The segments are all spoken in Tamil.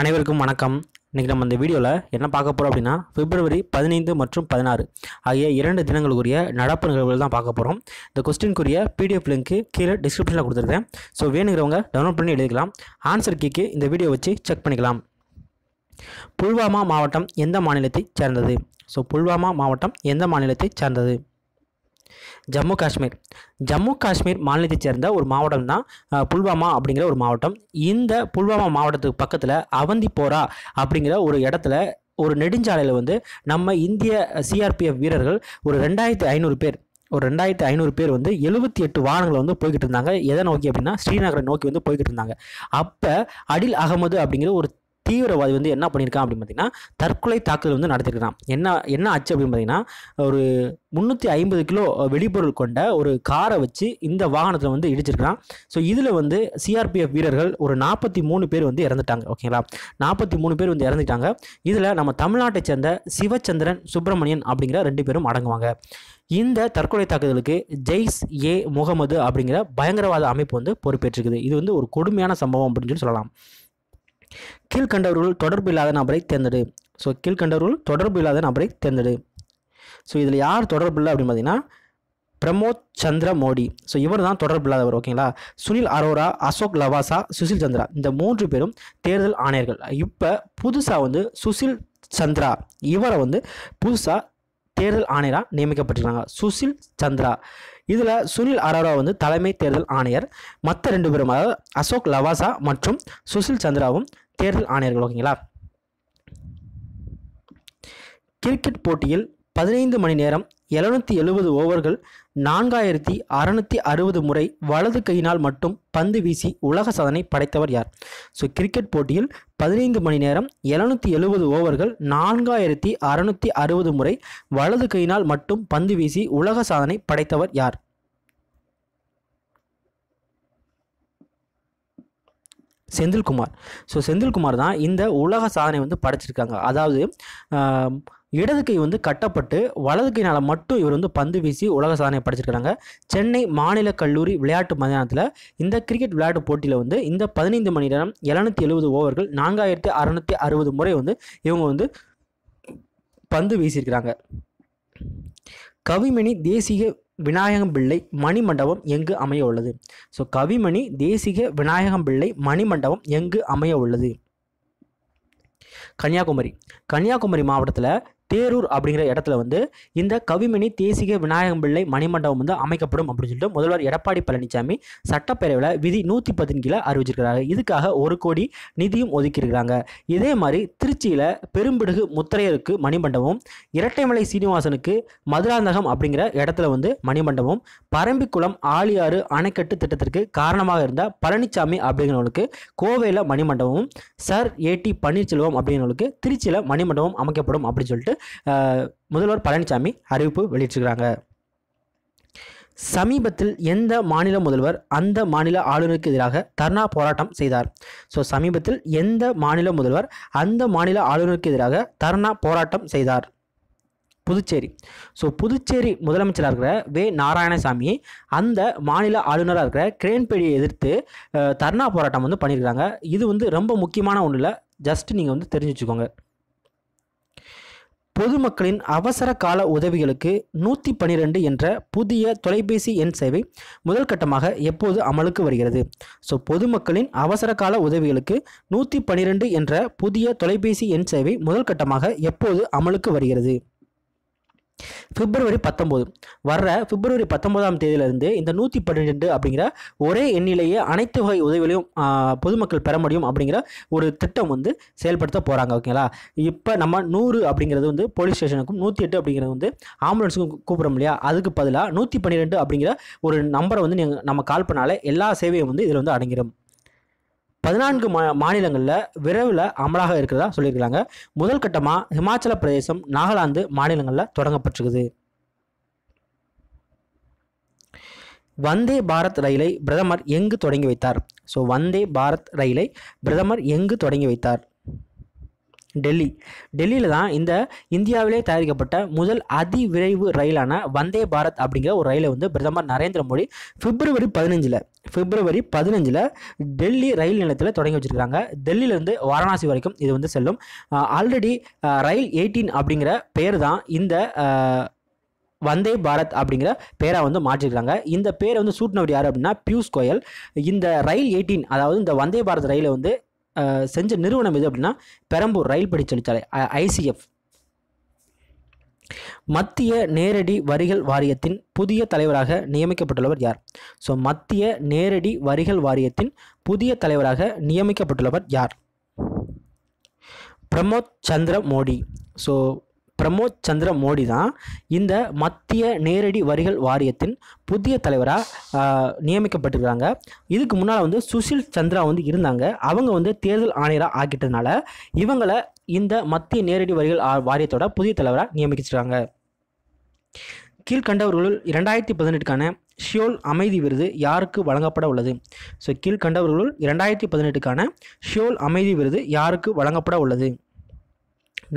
அனைவருக்கும் வணக்கம் இன்றைக்கி நம்ம இந்த வீடியோவில் என்ன பார்க்க போகிறோம் அப்படின்னா பிப்ரவரி பதினைந்து மற்றும் பதினாறு ஆகிய இரண்டு தினங்களுக்குரிய நடப்பு நிகழ்வுகள் தான் பார்க்க போகிறோம் இந்த கொஸ்டின்குரிய பிடிஎஃப் லிங்க்கு கீழே டிஸ்கிரிப்ஷனில் கொடுத்துருக்கேன் ஸோ வேணுங்கிறவங்க டவுன்லோட் பண்ணி எழுதிக்கலாம் ஆன்சர் கீக்கு இந்த வீடியோ வச்சு செக் பண்ணிக்கலாம் புல்வாமா மாவட்டம் எந்த மாநிலத்தை சேர்ந்தது ஸோ புல்வாமா மாவட்டம் எந்த மாநிலத்தை சேர்ந்தது ஜம்மு காஷ்மீர் ஜம்மு காஷ்மீர் மாநிலத்தைச் சேர்ந்த ஒரு மாவட்டம் தான் புல்வாமா அப்படிங்கிற ஒரு மாவட்டம் இந்த புல்வாமா மாவட்டத்துக்கு பக்கத்தில் போரா அப்படிங்கிற ஒரு இடத்துல ஒரு நெடுஞ்சாலையில் வந்து நம்ம இந்திய சிஆர்பிஎஃப் வீரர்கள் ஒரு ரெண்டாயிரத்து ஐநூறு பேர் ஒரு ரெண்டாயிரத்து ஐநூறு பேர் வந்து எழுபத்தி எட்டு வாகனங்களை வந்து போய்கிட்டு இருந்தாங்க எதை நோக்கி அப்படின்னா ஸ்ரீநகரை நோக்கி வந்து போய்கிட்டு இருந்தாங்க அப்போ அடில் அகமது அப்படிங்கிற ஒரு தீவிரவாதி வந்து என்ன பண்ணியிருக்கான் அப்படின்னு பார்த்தீங்கன்னா தற்கொலை தாக்குதல் வந்து நடத்திருக்கிறான் என்ன என்ன ஆச்சு அப்படின்னு பார்த்தீங்கன்னா ஒரு முந்நூற்றி ஐம்பது கிலோ வெடிபொருள் கொண்ட ஒரு காரை வச்சு இந்த வாகனத்தில் வந்து இடிச்சிருக்கிறான் ஸோ இதில் வந்து சிஆர்பிஎஃப் வீரர்கள் ஒரு நாற்பத்தி மூணு பேர் வந்து இறந்துட்டாங்க ஓகேங்களா நாற்பத்தி மூணு பேர் வந்து இறந்துட்டாங்க இதில் நம்ம தமிழ்நாட்டை சேர்ந்த சிவச்சந்திரன் சுப்பிரமணியன் அப்படிங்கிற ரெண்டு பேரும் அடங்குவாங்க இந்த தற்கொலை தாக்குதலுக்கு ஜெய்ஸ் ஏ முகமது அப்படிங்கிற பயங்கரவாத அமைப்பு வந்து பொறுப்பேற்றுக்குது இது வந்து ஒரு கொடுமையான சம்பவம் அப்படின்னு சொல்லி சொல்லலாம் கீழ்கண்டவர்கள் தொடர்பு இல்லாத நபரை தேர்ந்தெடு ஸோ கீழ்கண்டவர்கள் தொடர்பு இல்லாத நபரை தேர்ந்தெடு ஸோ இதில் யார் தொடர்பு இல்லை அப்படின்னு பார்த்தீங்கன்னா பிரமோத் சந்திர மோடி ஸோ இவர் தான் தொடர்பு இல்லாதவர் ஓகேங்களா சுனில் அரோரா அசோக் லவாசா சுசில் சந்திரா இந்த மூன்று பேரும் தேர்தல் ஆணையர்கள் இப்போ புதுசாக வந்து சுசில் சந்திரா இவரை வந்து புதுசாக தேர்தல் ஆணையராக நியமிக்கப்பட்டிருக்காங்க சுசில் சந்திரா இதில் சுனில் அரோரா வந்து தலைமை தேர்தல் ஆணையர் மற்ற ரெண்டு பேரும் அதாவது அசோக் லவாசா மற்றும் சுசில் சந்திராவும் தேர்தல் ஆணையர்கள் ஓகேங்களா கிரிக்கெட் போட்டியில் பதினைந்து மணி நேரம் எழுநூற்றி எழுபது ஓவர்கள் நான்காயிரத்தி அறநூற்றி அறுபது முறை வலது கையினால் மட்டும் பந்து வீசி உலக சாதனை படைத்தவர் யார் ஸோ கிரிக்கெட் போட்டியில் பதினைந்து மணி நேரம் எழுநூற்றி எழுபது ஓவர்கள் நான்காயிரத்தி அறநூற்றி அறுபது முறை வலது கையினால் மட்டும் பந்து வீசி உலக சாதனை படைத்தவர் யார் செந்தில்குமார் ஸோ செந்தில்குமார் தான் இந்த உலக சாதனை வந்து படைச்சிருக்காங்க அதாவது இடது கை வந்து கட்டப்பட்டு வலது கைனால் மட்டும் இவர் வந்து பந்து வீசி உலக சாதனை படைச்சிருக்கிறாங்க சென்னை மாநில கல்லூரி விளையாட்டு மைதானத்தில் இந்த கிரிக்கெட் விளையாட்டு போட்டியில் வந்து இந்த பதினைந்து மணி நேரம் எழுநூத்தி எழுபது ஓவர்கள் நான்காயிரத்தி அறநூற்றி அறுபது முறை வந்து இவங்க வந்து பந்து வீசியிருக்கிறாங்க கவிமணி தேசிய விநாயகம் பிள்ளை மணிமண்டபம் எங்கு அமைய உள்ளது ஸோ கவிமணி தேசிக விநாயகம் பிள்ளை மணிமண்டபம் எங்கு அமைய உள்ளது கன்னியாகுமரி கன்னியாகுமரி மாவட்டத்தில் தேரூர் அப்படிங்கிற இடத்துல வந்து இந்த கவிமணி தேசிக விநாயகம் பிள்ளை மணிமண்டபம் வந்து அமைக்கப்படும் அப்படின்னு சொல்லிட்டு முதல்வர் எடப்பாடி பழனிசாமி சட்டப்பேரவையில் விதி நூற்றி பதின் கீழே அறிவிச்சிருக்கிறாங்க இதுக்காக ஒரு கோடி நிதியும் ஒதுக்கியிருக்கிறாங்க இதே மாதிரி திருச்சியில் பெரும்பிடுகு முத்திரையருக்கு மணிமண்டபம் இரட்டைமலை சீனிவாசனுக்கு மதுராந்தகம் அப்படிங்கிற இடத்துல வந்து மணிமண்டபம் பரம்பிக்குளம் ஆழியாறு அணைக்கட்டு திட்டத்திற்கு காரணமாக இருந்த பழனிசாமி அப்படிங்கிறவங்களுக்கு கோவையில் மணிமண்டபமும் சர் ஏடி பன்னீர்செல்வம் அப்படிங்கிறவங்களுக்கு திருச்சியில் மணிமண்டபம் அமைக்கப்படும் அப்படின்னு சொல்லிட்டு முதல்வர் பழனிசாமி அறிவிப்பு வெளியிட்டிருக்கிறாங்க சமீபத்தில் எந்த மாநில முதல்வர் அந்த மாநில ஆளுநருக்கு எதிராக தர்ணா போராட்டம் செய்தார் ஸோ சமீபத்தில் எந்த மாநில முதல்வர் அந்த மாநில ஆளுநருக்கு எதிராக தர்ணா போராட்டம் செய்தார் புதுச்சேரி ஸோ புதுச்சேரி முதலமைச்சராக இருக்கிற வே நாராயணசாமி அந்த மாநில ஆளுநராக இருக்கிற கிரேன்பேடியை எதிர்த்து தர்ணா போராட்டம் வந்து பண்ணியிருக்கிறாங்க இது வந்து ரொம்ப முக்கியமான ஒன்றில் ஜஸ்ட் நீங்கள் வந்து தெரிஞ்சு வச்சுக்கோங்க பொதுமக்களின் அவசர கால உதவிகளுக்கு நூற்றி பன்னிரெண்டு என்ற புதிய தொலைபேசி எண் சேவை முதல் கட்டமாக எப்போது அமலுக்கு வருகிறது ஸோ பொதுமக்களின் அவசர கால உதவிகளுக்கு நூற்றி பன்னிரெண்டு என்ற புதிய தொலைபேசி எண் சேவை முதல் கட்டமாக எப்போது அமலுக்கு வருகிறது பிப்ரவரி பத்தொம்போது வர்ற பிப்ரவரி பத்தொம்போதாம் தேதியிலிருந்து இந்த நூற்றி பன்னிரெண்டு அப்படிங்கிற ஒரே எண்ணிலேயே அனைத்து வகை உதவிகளையும் பொதுமக்கள் பெற முடியும் அப்படிங்கிற ஒரு திட்டம் வந்து செயல்படுத்த போகிறாங்க ஓகேங்களா இப்போ நம்ம நூறு அப்படிங்கிறது வந்து போலீஸ் ஸ்டேஷனுக்கும் நூற்றி எட்டு அப்படிங்கிறது வந்து ஆம்புலன்ஸுக்கும் கூப்பிடும் இல்லையா அதுக்கு பதிலாக நூற்றி பன்னிரெண்டு அப்படிங்கிற ஒரு நம்பரை வந்து நீங்கள் நம்ம கால் பண்ணாலே எல்லா சேவையும் வந்து இதில் வந்து அடங்கிடும் பதினான்கு மா மாநிலங்களில் விரைவில் அமலாக இருக்கிறதா சொல்லியிருக்கிறாங்க முதல் கட்டமாக ஹிமாச்சல பிரதேசம் நாகாலாந்து மாநிலங்களில் தொடங்கப்பட்டிருக்குது வந்தே பாரத் ரயிலை பிரதமர் எங்கு தொடங்கி வைத்தார் ஸோ வந்தே பாரத் ரயிலை பிரதமர் எங்கு தொடங்கி வைத்தார் டெல்லி டெல்லியில் தான் இந்த இந்தியாவிலே தயாரிக்கப்பட்ட முதல் அதிவிரைவு ரயிலான வந்தே பாரத் அப்படிங்கிற ஒரு ரயிலை வந்து பிரதமர் நரேந்திர மோடி பிப்ரவரி பதினஞ்சில் பிப்ரவரி பதினஞ்சில் டெல்லி ரயில் நிலையத்தில் தொடங்கி வச்சுருக்காங்க டெல்லியிலேருந்து வாரணாசி வரைக்கும் இது வந்து செல்லும் ஆல்ரெடி ரயில் எயிட்டீன் அப்படிங்கிற பேர் தான் இந்த வந்தே பாரத் அப்படிங்கிற பேரை வந்து மாற்றிருக்காங்க இந்த பேரை வந்து சூட்டினவர் யார் அப்படின்னா பியூஷ் கோயல் இந்த ரயில் எயிட்டீன் அதாவது இந்த வந்தே பாரத் ரயிலை வந்து செஞ்ச நிறுவனம் எது அப்படின்னா பெரம்பூர் ரயில் படி தொழிற்சாலை ஐசிஎஃப் மத்திய நேரடி வரிகள் வாரியத்தின் புதிய தலைவராக நியமிக்கப்பட்டுள்ளவர் யார் ஸோ மத்திய நேரடி வரிகள் வாரியத்தின் புதிய தலைவராக நியமிக்கப்பட்டுள்ளவர் யார் பிரமோத் சந்திர மோடி ஸோ பிரமோத் சந்திர மோடி தான் இந்த மத்திய நேரடி வரிகள் வாரியத்தின் புதிய தலைவராக நியமிக்கப்பட்டிருக்கிறாங்க இதுக்கு முன்னால் வந்து சுஷில் சந்திரா வந்து இருந்தாங்க அவங்க வந்து தேர்தல் ஆணையராக ஆக்கிட்டதுனால இவங்களை இந்த மத்திய நேரடி வரிகள் வாரியத்தோட புதிய தலைவராக நியமிச்சிருக்காங்க கீழ்கண்டவர்களுள் இரண்டாயிரத்தி பதினெட்டுக்கான ஷியோல் அமைதி விருது யாருக்கு வழங்கப்பட உள்ளது ஸோ கீழ்கண்டவர்களுள் இரண்டாயிரத்தி பதினெட்டுக்கான ஷியோல் அமைதி விருது யாருக்கு வழங்கப்பட உள்ளது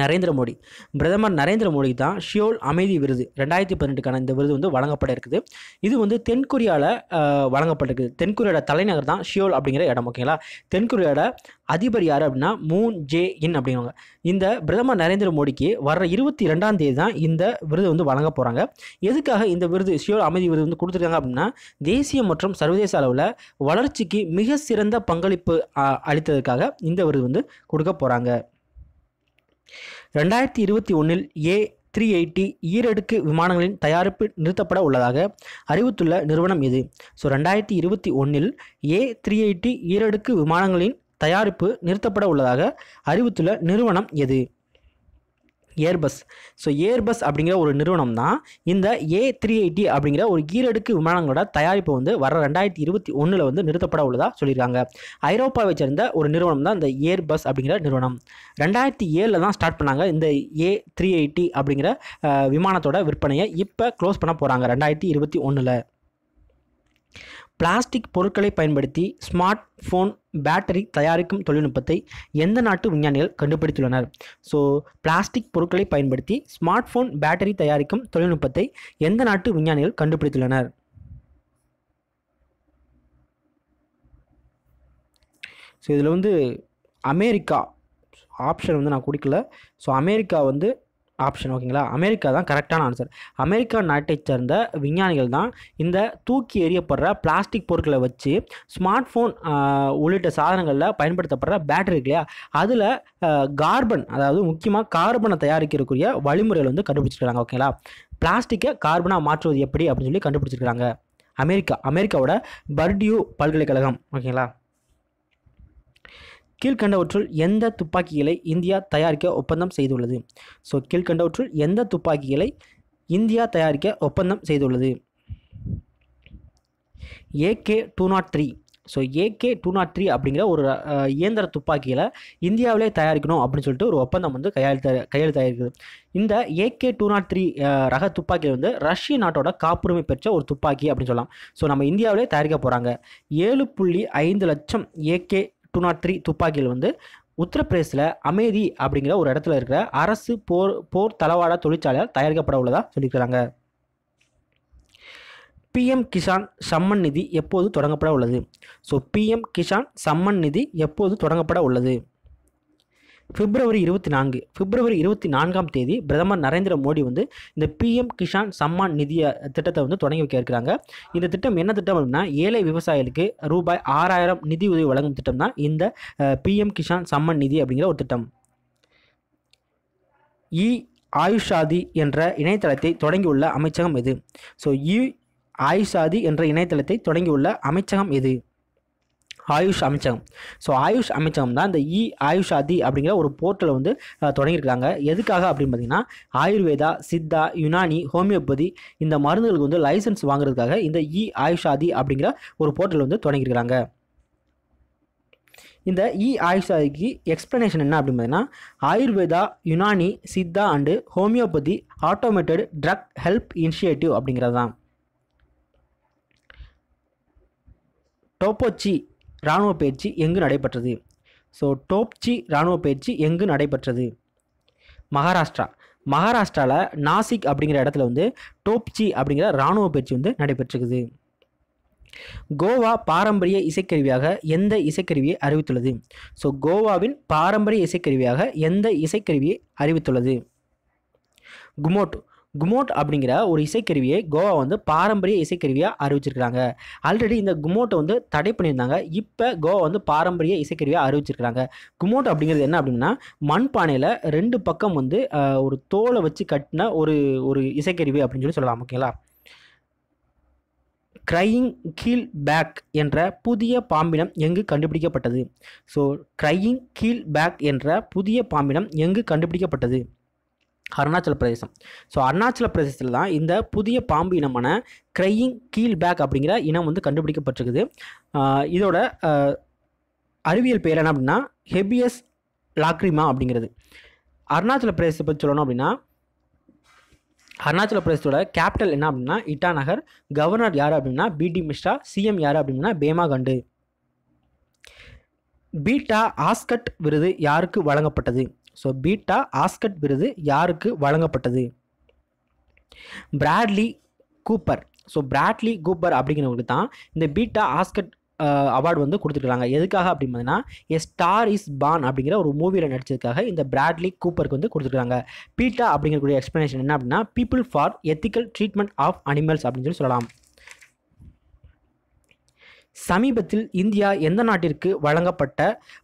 நரேந்திர மோடி பிரதமர் நரேந்திர மோடி தான் ஷியோல் அமைதி விருது ரெண்டாயிரத்தி பதினெட்டுக்கான இந்த விருது வந்து வழங்கப்பட இருக்குது இது வந்து தென்கொரியாவில் வழங்கப்பட்டிருக்குது தென்கொரியாவோட தலைநகர் தான் ஷியோல் அப்படிங்கிற இடம் ஓகேங்களா தென்கொரியாவோட அதிபர் யார் அப்படின்னா மூன் ஜே இன் அப்படிங்கிறவங்க இந்த பிரதமர் நரேந்திர மோடிக்கு வர்ற இருபத்தி ரெண்டாம் தேதி தான் இந்த விருது வந்து வழங்க போகிறாங்க எதுக்காக இந்த விருது ஷியோல் அமைதி விருது வந்து கொடுத்துருக்காங்க அப்படின்னா தேசிய மற்றும் சர்வதேச அளவில் வளர்ச்சிக்கு மிக சிறந்த பங்களிப்பு அளித்ததுக்காக இந்த விருது வந்து கொடுக்க போகிறாங்க ரெண்டாயிரத்தி இருபத்தி ஒன்றில் ஏ த்ரீ எயிட்டி ஈரடுக்கு விமானங்களின் தயாரிப்பு நிறுத்தப்பட உள்ளதாக அறிவித்துள்ள நிறுவனம் இது ஸோ ரெண்டாயிரத்தி இருபத்தி ஒன்றில் ஏ த்ரீ எயிட்டி ஈரடுக்கு விமானங்களின் தயாரிப்பு நிறுத்தப்பட உள்ளதாக அறிவித்துள்ள நிறுவனம் எது ஏர்பஸ் ஸோ ஏர்பஸ் அப்படிங்கிற ஒரு நிறுவனம் தான் இந்த ஏ த்ரீ எயிட்டி அப்படிங்கிற ஒரு ஈரடுக்கு விமானங்களோட தயாரிப்பு வந்து வர ரெண்டாயிரத்தி இருபத்தி ஒன்றில் வந்து நிறுத்தப்பட உள்ளதாக சொல்லியிருக்காங்க ஐரோப்பாவை சேர்ந்த ஒரு நிறுவனம் தான் இந்த ஏர்பஸ் அப்படிங்கிற நிறுவனம் ரெண்டாயிரத்தி ஏழில் தான் ஸ்டார்ட் பண்ணாங்க இந்த ஏ த்ரீ எயிட்டி அப்படிங்கிற விமானத்தோட விற்பனையை இப்போ க்ளோஸ் பண்ண போகிறாங்க ரெண்டாயிரத்தி இருபத்தி ஒன்றில் பிளாஸ்டிக் பொருட்களை பயன்படுத்தி ஸ்மார்ட் ஃபோன் பேட்டரி தயாரிக்கும் தொழில்நுட்பத்தை எந்த நாட்டு விஞ்ஞானிகள் கண்டுபிடித்துள்ளனர் ஸோ பிளாஸ்டிக் பொருட்களை பயன்படுத்தி ஸ்மார்ட் ஃபோன் பேட்டரி தயாரிக்கும் தொழில்நுட்பத்தை எந்த நாட்டு விஞ்ஞானிகள் கண்டுபிடித்துள்ளனர் ஸோ இதில் வந்து அமெரிக்கா ஆப்ஷன் வந்து நான் கொடுக்கல ஸோ அமெரிக்கா வந்து ஆப்ஷன் ஓகேங்களா அமெரிக்கா தான் கரெக்டான ஆன்சர் அமெரிக்கா நாட்டை சேர்ந்த விஞ்ஞானிகள் தான் இந்த தூக்கி எறியப்படுற பிளாஸ்டிக் பொருட்களை வச்சு ஸ்மார்ட் ஃபோன் உள்ளிட்ட சாதனங்களில் பயன்படுத்தப்படுற பேட்டரி இருக்கு இல்லையா அதில் கார்பன் அதாவது முக்கியமாக கார்பனை தயாரிக்கிறக்குரிய வழிமுறைகள் வந்து கண்டுபிடிச்சிருக்காங்க ஓகேங்களா பிளாஸ்டிக்கை கார்பனாக மாற்றுவது எப்படி அப்படின்னு சொல்லி கண்டுபிடிச்சிருக்காங்க அமெரிக்கா அமெரிக்காவோட பர்டியூ பல்கலைக்கழகம் ஓகேங்களா கீழ்கண்டவற்றுள் எந்த துப்பாக்கிகளை இந்தியா தயாரிக்க ஒப்பந்தம் செய்துள்ளது ஸோ கீழ்கண்டவற்றுள் எந்த துப்பாக்கிகளை இந்தியா தயாரிக்க ஒப்பந்தம் செய்துள்ளது AK two nought three so AK two nought three அப்படிங்கிற ஒரு இயந்திர துப்பாக்கியில் இந்தியாவிலே தயாரிக்கணும் அப்படின்னு சொல்லிட்டு ஒரு ஒப்பந்தம் வந்து கையெழுத்த கையெழுத்தாயிருக்குது இந்த ஏகே டூ நாட் த்ரீ ரக துப்பாக்கி வந்து ரஷ்ய நாட்டோட காப்புரிமை பெற்ற ஒரு துப்பாக்கி அப்படின்னு சொல்லலாம் ஸோ நம்ம இந்தியாவிலே தயாரிக்க போகிறாங்க ஏழு புள்ளி ஐந்து லட்சம் ஏகே டூ நாட் த்ரீ துப்பாக்கியில் வந்து உத்தரப்பிரதேசில் அமேதி அப்படிங்கிற ஒரு இடத்துல இருக்கிற அரசு போர் போர் தளவாட தொழிற்சாலையால் தயாரிக்கப்பட உள்ளதாக சொல்லியிருக்கிறாங்க பிஎம் கிசான் சம்மன் நிதி எப்போது தொடங்கப்பட உள்ளது ஸோ பிஎம் கிசான் சம்மன் நிதி எப்போது தொடங்கப்பட உள்ளது பிப்ரவரி இருபத்தி நான்கு பிப்ரவரி இருபத்தி நான்காம் தேதி பிரதமர் நரேந்திர மோடி வந்து இந்த பிஎம் கிஷான் சம்மான் நிதி திட்டத்தை வந்து தொடங்கி வைக்க இருக்கிறாங்க இந்த திட்டம் என்ன திட்டம் அப்படின்னா ஏழை விவசாயிகளுக்கு ரூபாய் ஆறாயிரம் நிதி உதவி வழங்கும் திட்டம் தான் இந்த பிஎம் கிஷான் சம்மான் நிதி அப்படிங்கிற ஒரு திட்டம் இ ஆயுஷாதி என்ற இணையதளத்தை தொடங்கியுள்ள அமைச்சகம் எது ஸோ இ ஆயுஷாதி என்ற இணையதளத்தை தொடங்கியுள்ள அமைச்சகம் எது ஆயுஷ் அமைச்சகம் ஸோ ஆயுஷ் அமைச்சகம் தான் இந்த இ ஆயுஷ் ஆதி அப்படிங்கிற ஒரு போர்ட்டலை வந்து தொடங்கியிருக்காங்க எதுக்காக அப்படின்னு பார்த்தீங்கன்னா ஆயுர்வேதா சித்தா யுனானி ஹோமியோபதி இந்த மருந்துகளுக்கு வந்து லைசன்ஸ் வாங்குறதுக்காக இந்த இ ஆயுஷ் ஆதி அப்படிங்கிற ஒரு போர்ட்டல் வந்து தொடங்கியிருக்கிறாங்க இந்த இ ஆயுஷாதிக்கு எக்ஸ்ப்ளனேஷன் என்ன அப்படின்னு பார்த்தீங்கன்னா Ayurveda Unani Siddha and homeopathy automated drug help initiative அப்படிங்கிறது தான் டோப்போச்சி இராணுவ பயிற்சி எங்கு நடைபெற்றது ஸோ டோப்ச்சி இராணுவ பயிற்சி எங்கு நடைபெற்றது மகாராஷ்டிரா மகாராஷ்டிராவில் நாசிக் அப்படிங்கிற இடத்துல வந்து டோப்ச்சி அப்படிங்கிற இராணுவ பயிற்சி வந்து நடைபெற்றுக்குது கோவா பாரம்பரிய இசைக்கருவியாக எந்த இசைக்கருவியை அறிவித்துள்ளது ஸோ கோவாவின் பாரம்பரிய இசைக்கருவியாக எந்த இசைக்கருவியை அறிவித்துள்ளது குமோட் குமோட் அப்படிங்கிற ஒரு இசைக்கருவியை கோவா வந்து பாரம்பரிய இசைக்கருவியாக அறிவிச்சிருக்கிறாங்க ஆல்ரெடி இந்த குமோட்டை வந்து தடை பண்ணியிருந்தாங்க இப்போ கோவா வந்து பாரம்பரிய இசைக்கருவியாக அறிவிச்சிருக்கிறாங்க குமோட் அப்படிங்கிறது என்ன அப்படின்னா மண்பானையில் ரெண்டு பக்கம் வந்து ஒரு தோலை வச்சு கட்டின ஒரு ஒரு இசைக்கருவி அப்படின்னு சொல்லி சொல்லலாம் ஓகேங்களா க்ரையிங் கீழ் பேக் என்ற புதிய பாம்பினம் எங்கு கண்டுபிடிக்கப்பட்டது ஸோ க்ரையிங் கீழ் பேக் என்ற புதிய பாம்பினம் எங்கு கண்டுபிடிக்கப்பட்டது அருணாச்சல பிரதேசம் ஸோ அருணாச்சல பிரதேசத்தில் தான் இந்த புதிய பாம்பு இனமான கிரையிங் கீல் பேக் அப்படிங்கிற இனம் வந்து கண்டுபிடிக்கப்பட்டிருக்குது இதோட அறிவியல் பெயர் என்ன அப்படின்னா ஹெபியஸ் லாக்ரிமா அப்படிங்கிறது அருணாச்சல பிரதேசத்தை பற்றி சொல்லணும் அப்படின்னா அருணாச்சல பிரதேசத்தோட கேபிட்டல் என்ன அப்படின்னா இட்டா நகர் கவர்னர் யார் அப்படின்னா பிடி மிஸ்ரா சிஎம் யார் அப்படின்னா பேமா கண்டு பீட்டா ஆஸ்கட் விருது யாருக்கு வழங்கப்பட்டது ஸோ பீட்டா ஆஸ்கட் விருது யாருக்கு வழங்கப்பட்டது Bradley Cooper so Bradley Cooper அப்படிங்கிறவங்களுக்கு தான் இந்த பீட்டா ஆஸ்கட் அவார்டு வந்து கொடுத்துருக்காங்க எதுக்காக அப்படின்னு பார்த்தீங்கன்னா எ ஸ்டார் இஸ் பான் அப்படிங்கிற ஒரு மூவியில் நடிச்சதுக்காக இந்த பிராட்லி கூப்பருக்கு வந்து கொடுத்துருக்காங்க பீட்டா அப்படிங்கக்கூடிய எக்ஸ்ப்ளனேஷன் என்ன அப்படின்னா people for ethical treatment of animals அப்படின்னு சொல்லி சொல்லலாம் சமீபத்தில் இந்தியா எந்த நாட்டிற்கு வழங்கப்பட்ட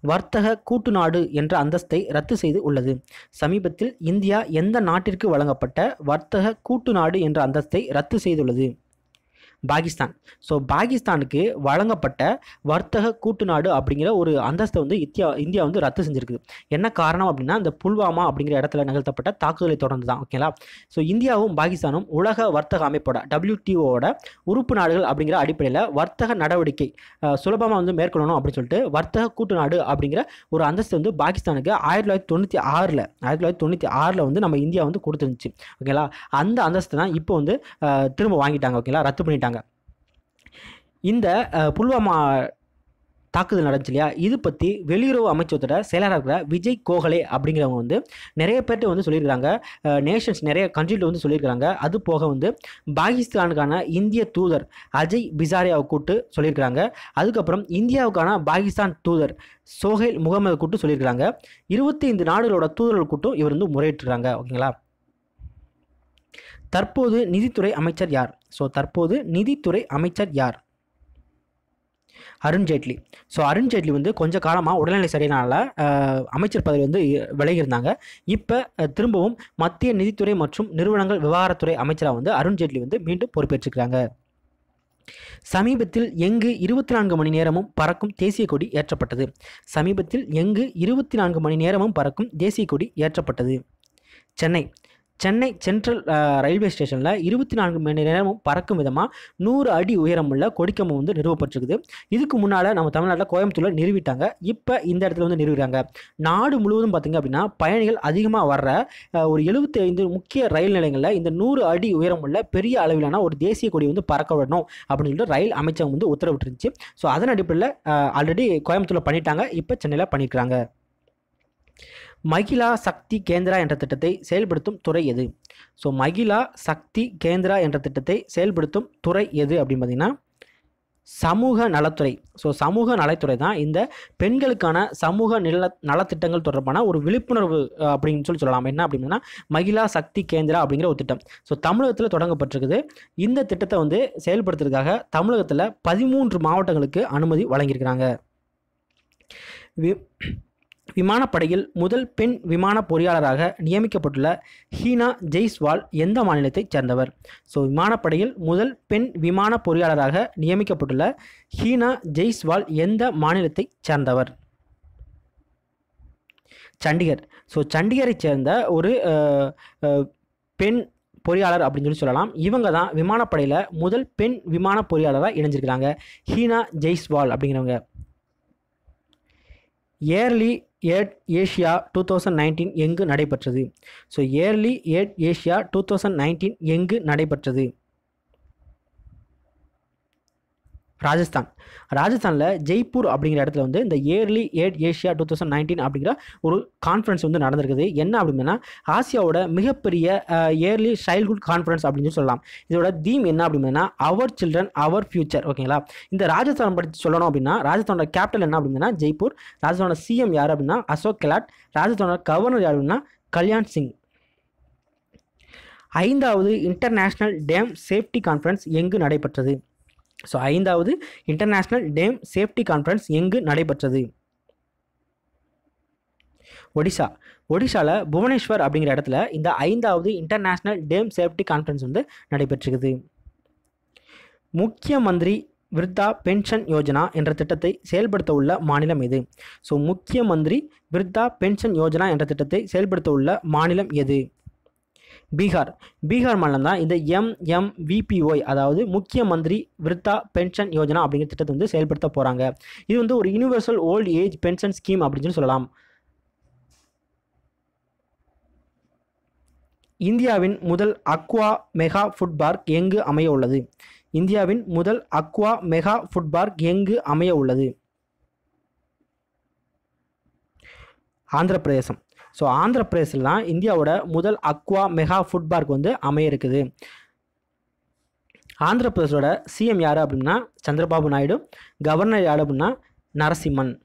வர்த்தக கூட்டு நாடு என்ற அந்தஸ்தை ரத்து செய்து உள்ளது சமீபத்தில் இந்தியா எந்த நாட்டிற்கு வழங்கப்பட்ட வர்த்தக கூட்டு நாடு என்ற அந்தஸ்தை ரத்து செய்துள்ளது பாகிஸ்தான் ஸோ பாகிஸ்தானுக்கு வழங்கப்பட்ட வர்த்தக கூட்டு நாடு அப்படிங்கிற ஒரு அந்தஸ்தை வந்து இந்தியா இந்தியா வந்து ரத்து செஞ்சிருக்குது என்ன காரணம் அப்படின்னா இந்த புல்வாமா அப்படிங்கிற இடத்துல நிகழ்த்தப்பட்ட தாக்குதலை தொடர்ந்து தான் ஓகேங்களா ஸோ இந்தியாவும் பாகிஸ்தானும் உலக வர்த்தக அமைப்போட டபிள்யூடிஓட உறுப்பு நாடுகள் அப்படிங்கிற அடிப்படையில் வர்த்தக நடவடிக்கை சுலபமாக வந்து மேற்கொள்ளணும் அப்படின்னு சொல்லிட்டு வர்த்தக கூட்டு நாடு அப்படிங்கிற ஒரு அந்தஸ்து வந்து பாகிஸ்தானுக்கு ஆயிரத்தி தொள்ளாயிரத்தி தொண்ணூற்றி ஆறில் ஆயிரத்தி தொள்ளாயிரத்தி தொண்ணூற்றி ஆறில் வந்து நம்ம இந்தியா வந்து கொடுத்துருந்துச்சு ஓகேங்களா அந்த அந்தஸ்து தான் இப்போ வந்து திரும்ப வாங்கிட்டாங்க ஓகேங்களா ரத்து பண்ணிட்டாங்க இந்த புல்வாமா தாக்குதல் நடந்துச்சு இல்லையா இது பற்றி வெளியுறவு அமைச்சகத்தோட செயலராக இருக்கிற விஜய் கோகலே அப்படிங்கிறவங்க வந்து நிறைய பேர்கிட்ட வந்து சொல்லியிருக்காங்க நேஷன்ஸ் நிறைய கண்ட்ரியில் வந்து சொல்லியிருக்கிறாங்க அது போக வந்து பாகிஸ்தானுக்கான இந்திய தூதர் அஜய் பிசாரியாவை கூப்பிட்டு சொல்லியிருக்கிறாங்க அதுக்கப்புறம் இந்தியாவுக்கான பாகிஸ்தான் தூதர் சோஹேல் முகமது கூப்பிட்டு சொல்லியிருக்கிறாங்க இருபத்தி ஐந்து நாடுகளோட தூதர்கள் கூட்டும் இவர் வந்து முறையிட்டுருக்காங்க ஓகேங்களா தற்போது நிதித்துறை அமைச்சர் யார் ஸோ தற்போது நிதித்துறை அமைச்சர் யார் அருண்ஜேட்லி ஸோ அருண்ஜேட்லி வந்து கொஞ்சம் காலமாக உடல்நிலை சரியினால அமைச்சர் பதவி வந்து விலகியிருந்தாங்க இப்போ திரும்பவும் மத்திய நிதித்துறை மற்றும் நிறுவனங்கள் விவகாரத்துறை அமைச்சராக வந்து அருண்ஜேட்லி வந்து மீண்டும் பொறுப்பேற்றிருக்கிறாங்க சமீபத்தில் எங்கு இருபத்தி நான்கு மணி நேரமும் பறக்கும் தேசிய கொடி ஏற்றப்பட்டது சமீபத்தில் எங்கு இருபத்தி நான்கு மணி நேரமும் பறக்கும் தேசிய கொடி ஏற்றப்பட்டது சென்னை சென்னை சென்ட்ரல் ரயில்வே ஸ்டேஷனில் இருபத்தி நான்கு மணி நேரமும் பறக்கும் விதமாக நூறு அடி உயரமுள்ள கொடிக்கம்பம் வந்து நிறுவப்பட்டிருக்குது இதுக்கு முன்னால் நம்ம தமிழ்நாட்டில் கோயம்புத்தூரில் நிறுவிட்டாங்க இப்போ இந்த இடத்துல வந்து நிறுவிறாங்க நாடு முழுவதும் பார்த்திங்க அப்படின்னா பயணிகள் அதிகமாக வர்ற ஒரு எழுபத்தி ஐந்து முக்கிய ரயில் நிலையங்களில் இந்த நூறு அடி உயரமுள்ள பெரிய அளவிலான ஒரு தேசிய கொடி வந்து பறக்க விடணும் அப்படின்னு சொல்லிட்டு ரயில் அமைச்சகம் வந்து உத்தரவிட்டுருந்துச்சு ஸோ அதன் அடிப்படையில் ஆல்ரெடி கோயம்புத்தூரில் பண்ணிட்டாங்க இப்போ சென்னையில் பண்ணிக்கிறாங்க மகிழா சக்தி கேந்திரா என்ற திட்டத்தை செயல்படுத்தும் துறை எது ஸோ மகிழா சக்தி கேந்திரா என்ற திட்டத்தை செயல்படுத்தும் துறை எது அப்படின்னு பார்த்தீங்கன்னா சமூக நலத்துறை ஸோ சமூக நலத்துறை தான் இந்த பெண்களுக்கான சமூக நில நலத்திட்டங்கள் தொடர்பான ஒரு விழிப்புணர்வு அப்படின்னு சொல்லி சொல்லலாம் என்ன அப்படின்னா மகிழா சக்தி கேந்திரா அப்படிங்கிற ஒரு திட்டம் ஸோ தமிழகத்தில் தொடங்கப்பட்டிருக்குது இந்த திட்டத்தை வந்து செயல்படுத்துறதுக்காக தமிழகத்தில் பதிமூன்று மாவட்டங்களுக்கு அனுமதி வழங்கியிருக்கிறாங்க விமானப்படையில் முதல் பெண் விமான பொறியாளராக நியமிக்கப்பட்டுள்ள ஹீனா ஜெய்ஸ்வால் எந்த மாநிலத்தைச் சேர்ந்தவர் ஸோ விமானப்படையில் முதல் பெண் விமான பொறியாளராக நியமிக்கப்பட்டுள்ள ஹீனா ஜெய்ஸ்வால் எந்த மாநிலத்தைச் சேர்ந்தவர் சண்டிகர் ஸோ சண்டிகரைச் சேர்ந்த ஒரு பெண் பொறியாளர் அப்படின்னு சொல்லி சொல்லலாம் இவங்க தான் விமானப்படையில் முதல் பெண் விமான பொறியாளராக இணைஞ்சிருக்கிறாங்க ஹீனா ஜெய்ஸ்வால் அப்படிங்கிறவங்க Early Ed Asia two thousand nineteen எங்கு நடைபெற்றது so Early Ed Asia two thousand nineteen எங்கு நடைபெற்றது ராஜஸ்தான் ராஜஸ்தானில் ஜெய்ப்பூர் அப்படிங்கிற இடத்துல வந்து இந்த Early Ed Asia two thousand nineteen அப்படிங்கிற ஒரு கான்ஃபரன்ஸ் வந்து நடந்திருக்குது என்ன அப்படின்னா ஆசியாவோட மிகப்பெரிய இயர்லி சைல்ட்ஹுட் கான்ஃபரன்ஸ் அப்படின்னு சொல்லலாம் இதோட தீம் என்ன அப்படின்னா அவர் சில்ட்ரன் அவர் ஃபியூச்சர் ஓகேங்களா இந்த ராஜஸ்தான் பற்றி சொல்லணும் அப்படின்னா ராஜஸ்தானோட கேபிட்டல் என்ன அப்படின்னா ஜெய்ப்பூர் ராஜஸ்தானோட சிஎம் யார் அப்படின்னா அசோக் கெலாட் ராஜஸ்தானோட கவர்னர் யார் அப்படின்னா கல்யாண் சிங் ஐந்தாவது இன்டர்நேஷ்னல் டேம் சேஃப்டி கான்ஃபரன்ஸ் எங்கு நடைபெற்றது ஸோ ஐந்தாவது இன்டர்நேஷ்னல் டேம் சேஃப்டி கான்ஃபரன்ஸ் எங்கு நடைபெற்றது ஒடிசா ஒடிசாவில் புவனேஸ்வர் அப்படிங்கிற இடத்துல இந்த ஐந்தாவது இன்டர்நேஷ்னல் டேம் சேஃப்டி கான்ஃபரன்ஸ் வந்து நடைபெற்றிருக்குது முக்கிய மந்திரி விருத்தா பென்ஷன் யோஜனா என்ற திட்டத்தை செயல்படுத்த உள்ள மாநிலம் எது ஸோ முக்கிய மந்திரி விருத்தா பென்ஷன் யோஜனா என்ற திட்டத்தை செயல்படுத்த உள்ள மாநிலம் எது பீகார் பீகார் மாநிலம் தான் இந்த எம்எம்விபிஒய் அதாவது முக்கிய மந்திரி விருத்தா பென்ஷன் யோஜனா அப்படிங்கிற திட்டத்தை வந்து செயல்படுத்த போகிறாங்க இது வந்து ஒரு universal old age pension scheme அப்படின்னு சொல்லலாம் இந்தியாவின் முதல் அக்வா மெகா ஃபுட் பார்க் எங்கு அமைய உள்ளது இந்தியாவின் முதல் அக்வா மெகா ஃபுட் பார்க் எங்கு அமைய உள்ளது ஆந்திர பிரதேசம் ஸோ ஆந்திர பிரதேசில் தான் இந்தியாவோட முதல் அக்வா மெகா ஃபுட் பார்க் வந்து அமைய இருக்குது ஆந்திர பிரதேசோட சிஎம் யார் அப்படின்னா சந்திரபாபு நாயுடு கவர்னர் யார் அப்படின்னா நரசிம்மன்